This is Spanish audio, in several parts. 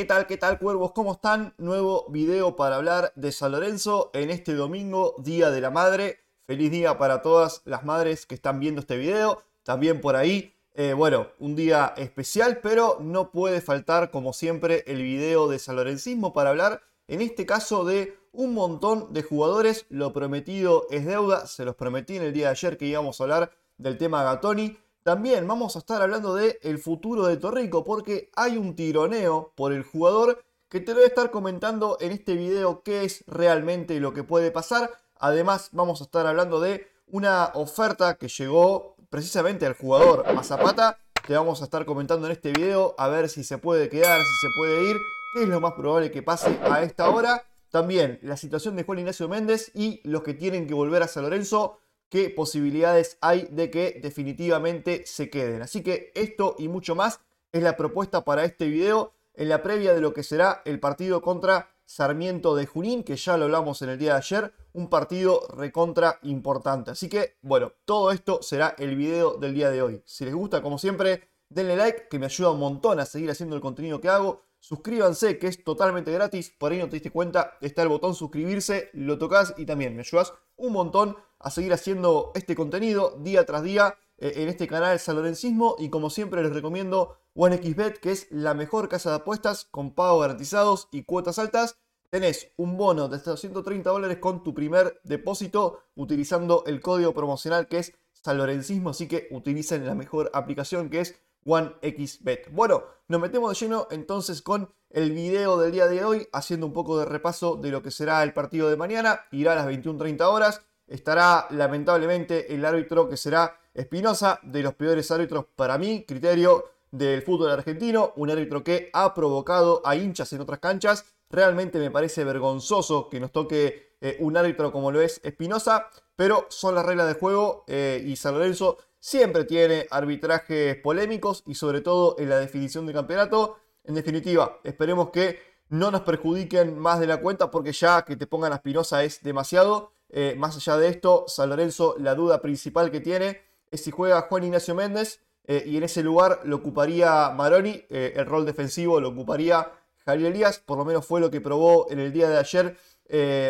¿Qué tal? ¿Qué tal, cuervos? ¿Cómo están? Nuevo video para hablar de San Lorenzo en este domingo, Día de la Madre. Feliz día para todas las madres que están viendo este video. También por ahí, eh, bueno, un día especial, pero no puede faltar, como siempre, el video de San Lorencismo para hablar, en este caso, de un montón de jugadores. Lo prometido es deuda. Se los prometí en el día de ayer que íbamos a hablar del tema Gatoni. También vamos a estar hablando de el futuro de Torrico porque hay un tironeo por el jugador que te voy a estar comentando en este video qué es realmente lo que puede pasar. Además vamos a estar hablando de una oferta que llegó precisamente al jugador a Te vamos a estar comentando en este video a ver si se puede quedar, si se puede ir, qué es lo más probable que pase a esta hora. También la situación de Juan Ignacio Méndez y los que tienen que volver a San Lorenzo qué posibilidades hay de que definitivamente se queden. Así que esto y mucho más es la propuesta para este video en la previa de lo que será el partido contra Sarmiento de Junín, que ya lo hablamos en el día de ayer, un partido recontra importante. Así que, bueno, todo esto será el video del día de hoy. Si les gusta, como siempre, denle like, que me ayuda un montón a seguir haciendo el contenido que hago. Suscríbanse, que es totalmente gratis. Por ahí no te diste cuenta, está el botón suscribirse, lo tocas y también me ayudas un montón a seguir haciendo este contenido día tras día eh, en este canal Salorencismo. Y como siempre, les recomiendo OneXBet, que es la mejor casa de apuestas con pagos garantizados y cuotas altas. Tenés un bono de hasta 130 dólares con tu primer depósito utilizando el código promocional que es Salorencismo. Así que utilicen la mejor aplicación que es One X Bet. Bueno, nos metemos de lleno entonces con el video del día de hoy, haciendo un poco de repaso de lo que será el partido de mañana. Irá a las 21.30 horas. Estará lamentablemente el árbitro que será Espinosa, de los peores árbitros para mí, criterio del fútbol argentino, un árbitro que ha provocado a hinchas en otras canchas. Realmente me parece vergonzoso que nos toque eh, un árbitro como lo es Espinosa, pero son las reglas de juego eh, y San Lorenzo siempre tiene arbitrajes polémicos y sobre todo en la definición de campeonato. En definitiva, esperemos que no nos perjudiquen más de la cuenta porque ya que te pongan a Espinosa es demasiado. Eh, más allá de esto, San Lorenzo la duda principal que tiene es si juega Juan Ignacio Méndez eh, y en ese lugar lo ocuparía Maroni, eh, el rol defensivo lo ocuparía Javier Elías, por lo menos fue lo que probó en el día de ayer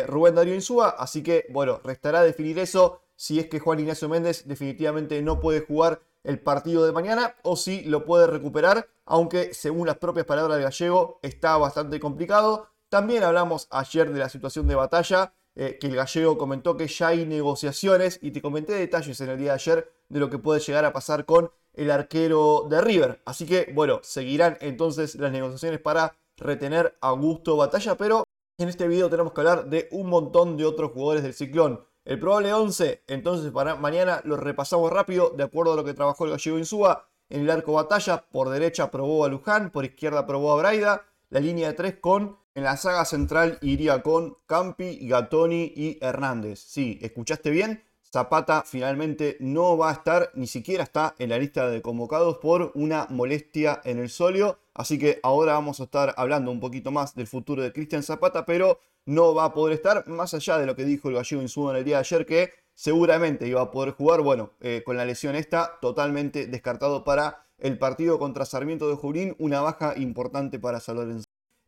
Rubén Darío Insúa, así que bueno, restará definir eso si es que Juan Ignacio Méndez definitivamente no puede jugar el partido de mañana o si lo puede recuperar, aunque según las propias palabras del gallego está bastante complicado. También hablamos ayer de la situación de batalla, eh, que el gallego comentó que ya hay negociaciones y te comenté detalles en el día de ayer de lo que puede llegar a pasar con el arquero de River. Así que bueno, seguirán entonces las negociaciones para retener a gusto batalla, pero en este video tenemos que hablar de un montón de otros jugadores del ciclón. El probable 11, entonces para mañana lo repasamos rápido, de acuerdo a lo que trabajó el gallego Insúa. En el arco batalla, por derecha probó a Luján, por izquierda probó a Braida. La línea de 3 con, en la saga central iría con Campi, Gatoni y Hernández. Sí, escuchaste bien, Zapata finalmente no va a estar, ni siquiera está en la lista de convocados por una molestia en el solio. Así que ahora vamos a estar hablando un poquito más del futuro de Cristian Zapata, pero no va a poder estar, más allá de lo que dijo el gallego Insúa en el día de ayer, que seguramente iba a poder jugar. Bueno, eh, con la lesión esta, totalmente descartado para el partido contra Sarmiento de Jurín, una baja importante para San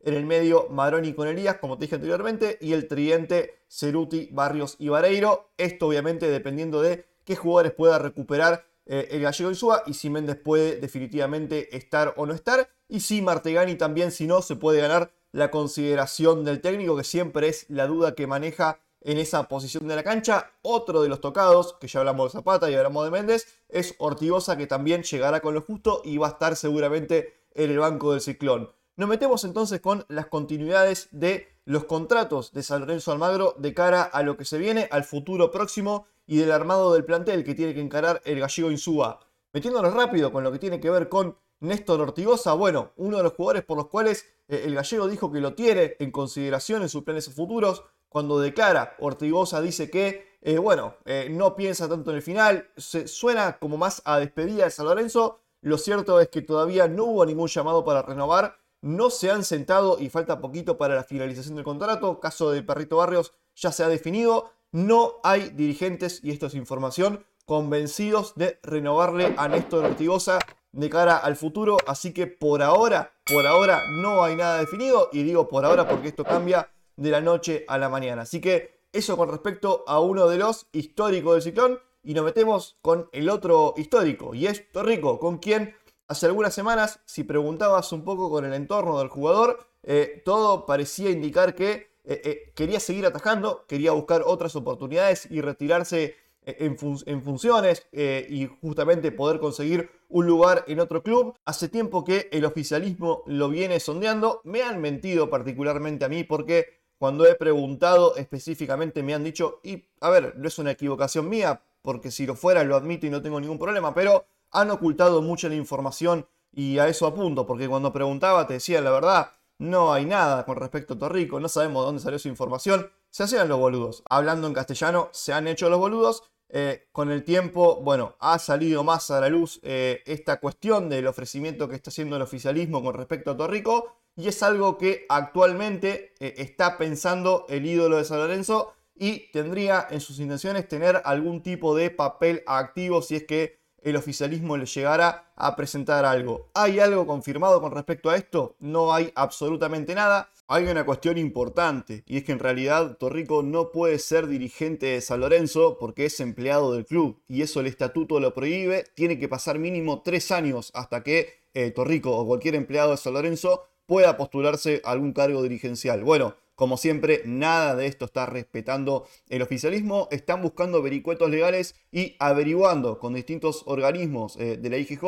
En el medio, Maroni con Elías, como te dije anteriormente, y el tridente Ceruti, Barrios y Vareiro. Esto obviamente dependiendo de qué jugadores pueda recuperar eh, el gallego Insúa y si Méndez puede definitivamente estar o no estar. Y si Martegani también, si no, se puede ganar la consideración del técnico, que siempre es la duda que maneja en esa posición de la cancha. Otro de los tocados, que ya hablamos de Zapata y hablamos de Méndez, es Ortigosa, que también llegará con lo justo y va a estar seguramente en el banco del ciclón. Nos metemos entonces con las continuidades de los contratos de San Lorenzo Almagro de cara a lo que se viene, al futuro próximo y del armado del plantel que tiene que encarar el gallego Insúa. Metiéndonos rápido con lo que tiene que ver con Néstor Ortigosa, bueno, uno de los jugadores por los cuales eh, el gallego dijo que lo tiene en consideración en sus planes futuros. Cuando declara, Ortigosa dice que, eh, bueno, eh, no piensa tanto en el final, se suena como más a despedida de San Lorenzo. Lo cierto es que todavía no hubo ningún llamado para renovar, no se han sentado y falta poquito para la finalización del contrato. Caso de Perrito Barrios ya se ha definido, no hay dirigentes, y esto es información, convencidos de renovarle a Néstor Ortigosa de cara al futuro. Así que por ahora, por ahora no hay nada definido. Y digo por ahora porque esto cambia de la noche a la mañana. Así que eso con respecto a uno de los históricos del ciclón. Y nos metemos con el otro histórico, y es Torrico, con quien hace algunas semanas, si preguntabas un poco con el entorno del jugador, eh, todo parecía indicar que eh, eh, quería seguir atajando, quería buscar otras oportunidades y retirarse eh, en, funciones y justamente poder conseguir un lugar en otro club. Hace tiempo que el oficialismo lo viene sondeando, me han mentido particularmente a mí porque cuando he preguntado específicamente me han dicho, y a ver, no es una equivocación mía, porque si lo fuera lo admito y no tengo ningún problema, pero han ocultado mucha la información y a eso apunto, porque cuando preguntaba te decían la verdad, no hay nada con respecto a Torrico, no sabemos dónde salió su información. Se hacían los boludos. Hablando en castellano, se han hecho los boludos. Eh, con el tiempo, bueno, ha salido más a la luz eh, esta cuestión del ofrecimiento que está haciendo el oficialismo con respecto a Torrico. Y es algo que actualmente eh, está pensando el ídolo de San Lorenzo y tendría en sus intenciones tener algún tipo de papel activo si es que el oficialismo le llegará a presentar algo. ¿Hay algo confirmado con respecto a esto? No hay absolutamente nada. Hay una cuestión importante y es que en realidad Torrico no puede ser dirigente de San Lorenzo porque es empleado del club y eso el estatuto lo prohíbe. Tiene que pasar mínimo tres años hasta que eh, Torrico o cualquier empleado de San Lorenzo pueda postularse a algún cargo dirigencial. Bueno, como siempre, nada de esto está respetando el oficialismo. Están buscando vericuetos legales y averiguando con distintos organismos eh, de la IGJ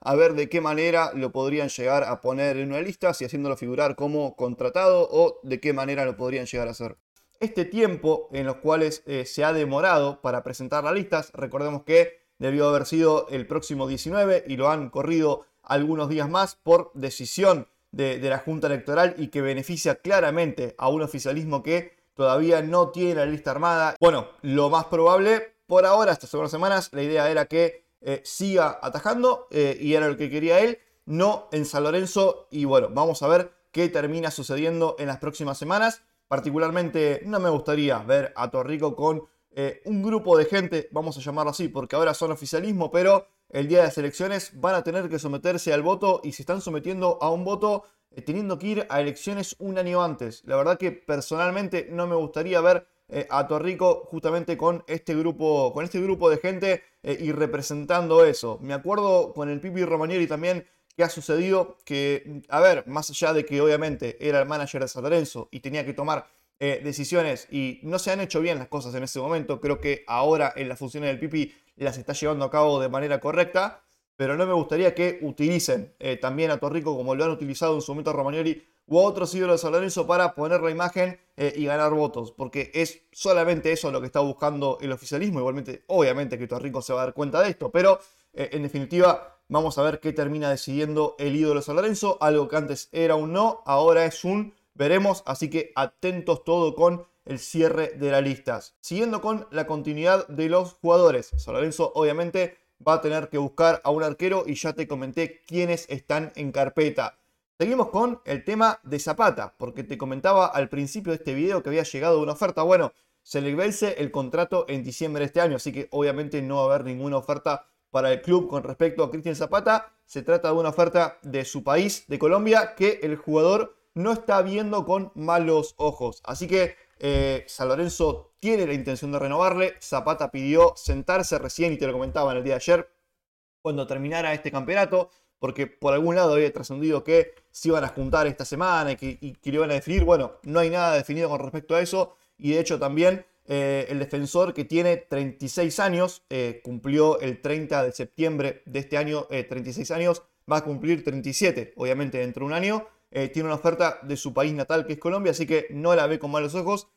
a ver de qué manera lo podrían llegar a poner en una lista, si haciéndolo figurar como contratado o de qué manera lo podrían llegar a hacer este tiempo en los cuales eh, se ha demorado para presentar las listas. Recordemos que debió haber sido el próximo 19 y lo han corrido algunos días más por decisión de, la Junta Electoral y que beneficia claramente a un oficialismo que todavía no tiene la lista armada. Bueno, lo más probable por ahora, estas semanas, la idea era que eh, siga atajando eh, y era lo que quería él, no en San Lorenzo. Y bueno, vamos a ver qué termina sucediendo en las próximas semanas. Particularmente, no me gustaría ver a Torrico con eh, un grupo de gente, vamos a llamarlo así, porque ahora son oficialismo, pero el día de las elecciones van a tener que someterse al voto y se están sometiendo a un voto eh, teniendo que ir a elecciones un año antes. La verdad que personalmente no me gustaría ver eh, a Torrico justamente con este grupo, con este grupo de gente eh, y representando eso. Me acuerdo con el Pipi Romanieri también que ha sucedido que, a ver, más allá de que obviamente era el manager de San y tenía que tomar eh, decisiones y no se han hecho bien las cosas en ese momento. Creo que ahora en las funciones del Pipi las está llevando a cabo de manera correcta, pero no me gustaría que utilicen eh, también a Torrico como lo han utilizado en su momento Romagnoli o a otros ídolos de San para poner la imagen eh, y ganar votos, porque es solamente eso lo que está buscando el oficialismo. Igualmente, obviamente que Torrico se va a dar cuenta de esto, pero en definitiva. Vamos a ver qué termina decidiendo el ídolo San Lorenzo, algo que antes era un no, ahora es un veremos, así que atentos todo con el cierre de las listas. Siguiendo con la continuidad de los jugadores, San obviamente va a tener que buscar a un arquero y ya te comenté quiénes están en carpeta. Seguimos con el tema de Zapata, porque te comentaba al principio de este video que había llegado una oferta. Bueno, se le vence el contrato en diciembre de este año, así que obviamente no va a haber ninguna oferta para el club con respecto a Cristian Zapata. Se trata de una oferta de su país, de Colombia, que el jugador no está viendo con malos ojos. Así que eh, San Lorenzo tiene la intención de renovarle. Zapata pidió sentarse recién, y te lo comentaba en el día de ayer, cuando terminara este campeonato, porque por algún lado había trascendido que se iban a juntar esta semana y que, lo iban a definir. Bueno, no hay nada definido con respecto a eso. Y de hecho también eh, el defensor que tiene 36 años, eh, cumplió el 30 de septiembre de este año 36 años, va a cumplir 37, obviamente dentro de un año. Eh, tiene una oferta de su país natal, que es Colombia, así que no la ve con malos ojos.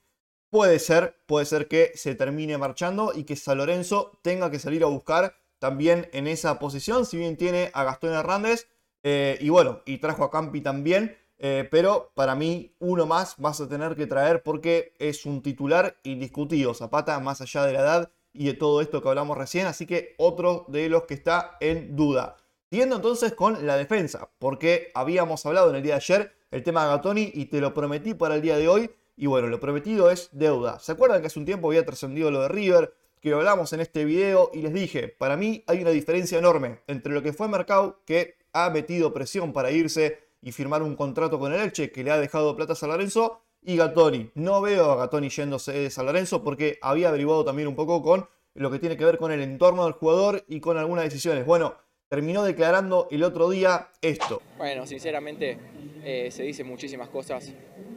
Puede ser, puede ser que se termine marchando y que San Lorenzo tenga que salir a buscar también en esa posición, si bien tiene a Gastón Hernández eh, y bueno, y trajo a Campi también, eh, pero para mí uno más vas a tener que traer porque es un titular indiscutido, Zapata, más allá de la edad y de todo esto que hablamos recién, así que otro de los que está en duda yendo entonces con la defensa, porque habíamos hablado en el día de ayer el tema de Gatoni y te lo prometí para el día de hoy. Y bueno, lo prometido es deuda. ¿Se acuerdan que hace un tiempo había trascendido lo de River? Que lo hablamos en este video y les dije, para mí hay una diferencia enorme entre lo que fue Mercado, que ha metido presión para irse y firmar un contrato con el Elche, que le ha dejado plata a San Lorenzo, y Gatoni. No veo a Gatoni yéndose de San Lorenzo porque había averiguado también un poco con lo que tiene que ver con el entorno del jugador y con algunas decisiones. Bueno, terminó declarando el otro día esto. Bueno, sinceramente eh, se dicen muchísimas cosas.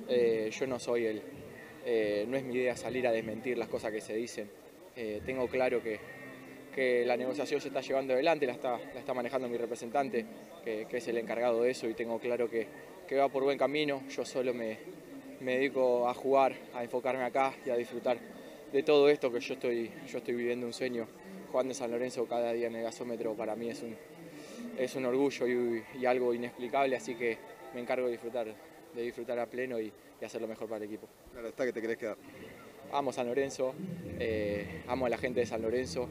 Eh, yo no soy el... Eh, no es mi idea salir a desmentir las cosas que se dicen. tengo claro que, la negociación se está llevando adelante, la está, la está manejando mi representante, que, es el encargado de eso, y tengo claro que, que va por buen camino. Yo solo me, me dedico a jugar, a enfocarme acá y a disfrutar de todo esto que yo estoy, yo estoy viviendo un sueño Juan de San Lorenzo cada día en el gasómetro para mí es un, es un orgullo y, algo inexplicable, así que me encargo de disfrutar, de disfrutar a pleno y, hacer lo mejor para el equipo. Claro, está que te querés quedar. Amo San Lorenzo, eh, amo a la gente de San Lorenzo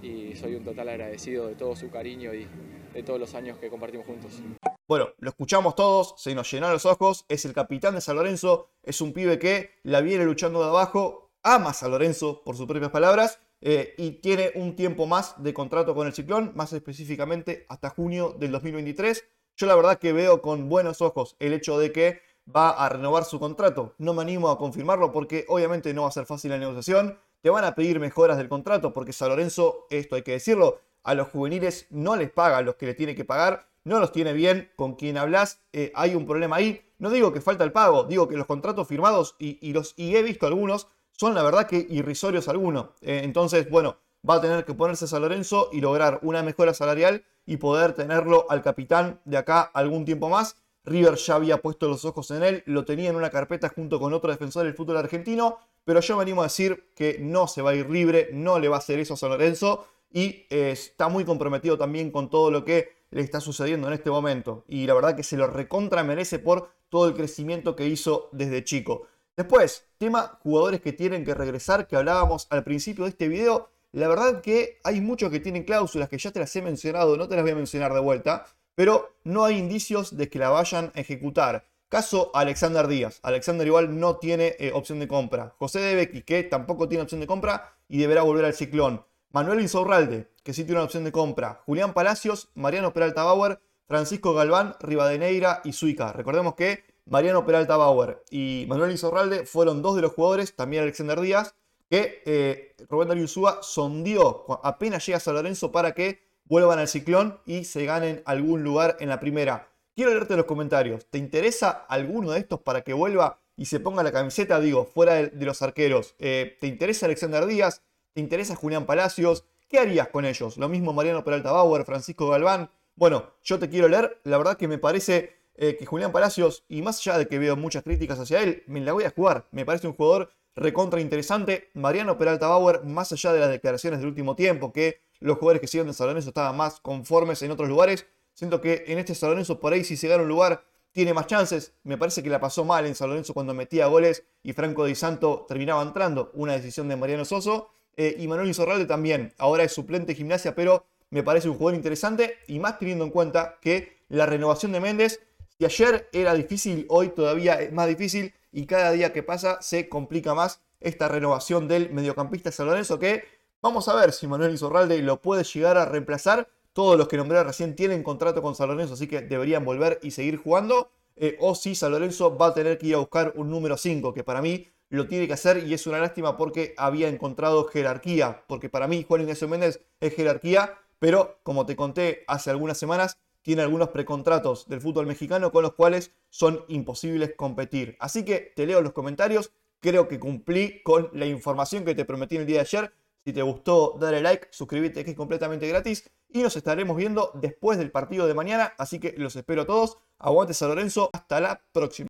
y soy un total agradecido de todo su cariño y de todos los años que compartimos juntos. Bueno, lo escuchamos todos, se nos llenaron los ojos, es el capitán de San Lorenzo, es un pibe que la viene luchando de abajo, ama a San Lorenzo por sus propias palabras eh, y tiene un tiempo más de contrato con el Ciclón, más específicamente hasta junio del 2023. Yo la verdad que veo con buenos ojos el hecho de que va a renovar su contrato. No me animo a confirmarlo porque obviamente no va a ser fácil la negociación. Te van a pedir mejoras del contrato porque San Lorenzo, esto hay que decirlo, a los juveniles no les paga los que le tiene que pagar, no los tiene bien, con quien hablas eh, hay un problema ahí. No digo que falta el pago, digo que los contratos firmados y, y los y he visto algunos son la verdad que irrisorios algunos. Eh, entonces, bueno, va a tener que ponerse San Lorenzo y lograr una mejora salarial y poder tenerlo al capitán de acá algún tiempo más. River ya había puesto los ojos en él, lo tenía en una carpeta junto con otro defensor del fútbol argentino, pero yo venimos a decir que no se va a ir libre, no le va a hacer eso a San Lorenzo y eh, está muy comprometido también con todo lo que le está sucediendo en este momento. Y la verdad que se lo recontra merece por todo el crecimiento que hizo desde chico. Después, tema jugadores que tienen que regresar, que hablábamos al principio de este video. La verdad que hay muchos que tienen cláusulas que ya te las he mencionado, no te las voy a mencionar de vuelta, pero no hay indicios de que la vayan a ejecutar. Caso Alexander Díaz. Alexander igual no tiene eh, opción de compra. José de Becky, que tampoco tiene opción de compra y deberá volver al ciclón. Manuel Insaurralde, que sí tiene una opción de compra. Julián Palacios, Mariano Peralta Bauer, Francisco Galván, Rivadeneira y Suica. Recordemos que Mariano Peralta Bauer y Manuel Izorralde fueron dos de los jugadores, también Alexander Díaz, que eh, Rubén sondió apenas llega a San Lorenzo para que vuelvan al ciclón y se ganen algún lugar en la primera. Quiero leerte los comentarios. ¿Te interesa alguno de estos para que vuelva y se ponga la camiseta, digo, fuera de, los arqueros? Eh, ¿Te interesa Alexander Díaz? ¿Te interesa Julián Palacios? ¿Qué harías con ellos? Lo mismo Mariano Peralta Bauer, Francisco Galván. Bueno, yo te quiero leer. La verdad que me parece eh, que Julián Palacios, y más allá de que veo muchas críticas hacia él, me la voy a jugar. Me parece un jugador recontra interesante. Mariano Peralta Bauer, más allá de las declaraciones del último tiempo, que los jugadores que siguen de San Lorenzo estaban más conformes en otros lugares, siento que en este San por ahí si se gana un lugar tiene más chances. Me parece que la pasó mal en San cuando metía goles y Franco Di Santo terminaba entrando. Una decisión de Mariano Soso. Eh, y Manuel Insorralde también. Ahora es suplente de gimnasia, pero me parece un jugador interesante. Y más teniendo en cuenta que la renovación de Méndez y ayer era difícil, hoy todavía es más difícil y cada día que pasa se complica más esta renovación del mediocampista San que vamos a ver si Manuel Isorralde lo puede llegar a reemplazar. Todos los que nombré recién tienen contrato con San así que deberían volver y seguir jugando. Eh, o si San Lorenzo va a tener que ir a buscar un número 5, que para mí lo tiene que hacer y es una lástima porque había encontrado jerarquía. Porque para mí Juan Ignacio Méndez es jerarquía, pero como te conté hace algunas semanas, tiene algunos precontratos del fútbol mexicano con los cuales son imposibles competir. Así que te leo los comentarios, creo que cumplí con la información que te prometí el día de ayer. Si te gustó, dale like, suscríbete que es completamente gratis y nos estaremos viendo después del partido de mañana, así que los espero a todos. Aguante San Lorenzo, hasta la próxima.